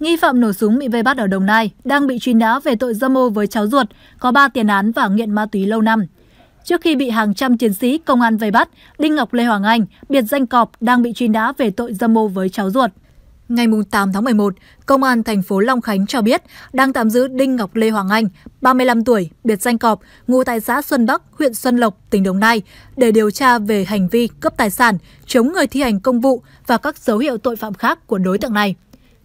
nghi phạm nổ súng bị vây bắt ở Đồng Nai, đang bị truy nã về tội dâm ô với cháu ruột, có 3 tiền án và nghiện ma túy lâu năm. Trước khi bị hàng trăm chiến sĩ công an vây bắt, Đinh Ngọc Lê Hoàng Anh, biệt danh Cọp, đang bị truy nã về tội dâm ô với cháu ruột. Ngày 8 tháng 11, Công an thành phố Long Khánh cho biết đang tạm giữ Đinh Ngọc Lê Hoàng Anh, 35 tuổi, biệt danh Cọp, ngụ tại xã Xuân Bắc, huyện Xuân Lộc, tỉnh Đồng Nai, để điều tra về hành vi cướp tài sản, chống người thi hành công vụ và các dấu hiệu tội phạm khác của đối tượng này.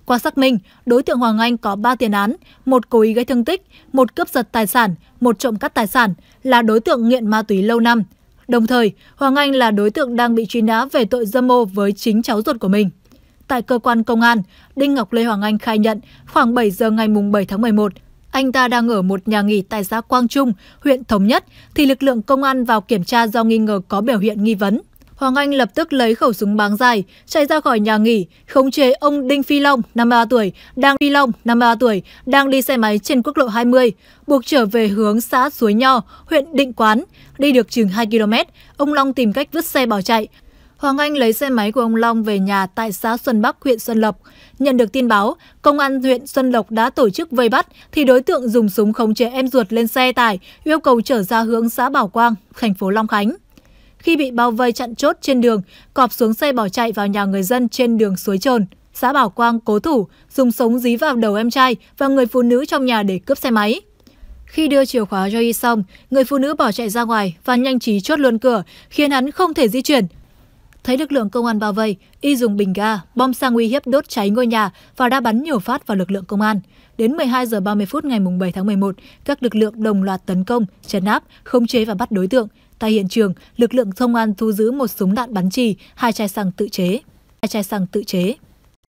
Qua xác minh, đối tượng Hoàng Anh có 3 tiền án, một cố ý gây thương tích, một cướp giật tài sản, một trộm cắp tài sản, là đối tượng nghiện ma túy lâu năm. Đồng thời, Hoàng Anh là đối tượng đang bị truy nã về tội dâm ô với chính cháu ruột của mình. Tại cơ quan công an, Đinh Ngọc Lê Hoàng Anh khai nhận khoảng 7 giờ ngày 7 tháng 11, anh ta đang ở một nhà nghỉ tại xã Quang Trung, huyện Thống Nhất, thì lực lượng công an vào kiểm tra do nghi ngờ có biểu hiện nghi vấn. Hoàng Anh lập tức lấy khẩu súng báng dài, chạy ra khỏi nhà nghỉ, khống chế ông Đinh Phi Long, 53 tuổi, đang Phi Long, 53 tuổi, đang đi xe máy trên quốc lộ 20, buộc trở về hướng xã Suối Nho, huyện Định Quán. Đi được chừng 2 km, ông Long tìm cách vứt xe bỏ chạy. Hoàng Anh lấy xe máy của ông Long về nhà tại xã Xuân Bắc, huyện Xuân Lộc. Nhận được tin báo, công an huyện Xuân Lộc đã tổ chức vây bắt thì đối tượng dùng súng khống chế em ruột lên xe tải, yêu cầu trở ra hướng xã Bảo Quang, thành phố Long Khánh khi bị bao vây chặn chốt trên đường, cọp xuống xe bỏ chạy vào nhà người dân trên đường Suối Trồn. Xã Bảo Quang cố thủ, dùng súng dí vào đầu em trai và người phụ nữ trong nhà để cướp xe máy. Khi đưa chìa khóa cho Y xong, người phụ nữ bỏ chạy ra ngoài và nhanh trí chốt luôn cửa, khiến hắn không thể di chuyển. Thấy lực lượng công an bao vây, y dùng bình ga, bom xăng uy hiếp đốt cháy ngôi nhà và đã bắn nhiều phát vào lực lượng công an. Đến 12 giờ 30 phút ngày 7 tháng 11, các lực lượng đồng loạt tấn công, chấn áp, khống chế và bắt đối tượng. Tại hiện trường, lực lượng công an thu giữ một súng đạn bắn trì, hai chai xăng tự chế. Hai chai xăng tự chế.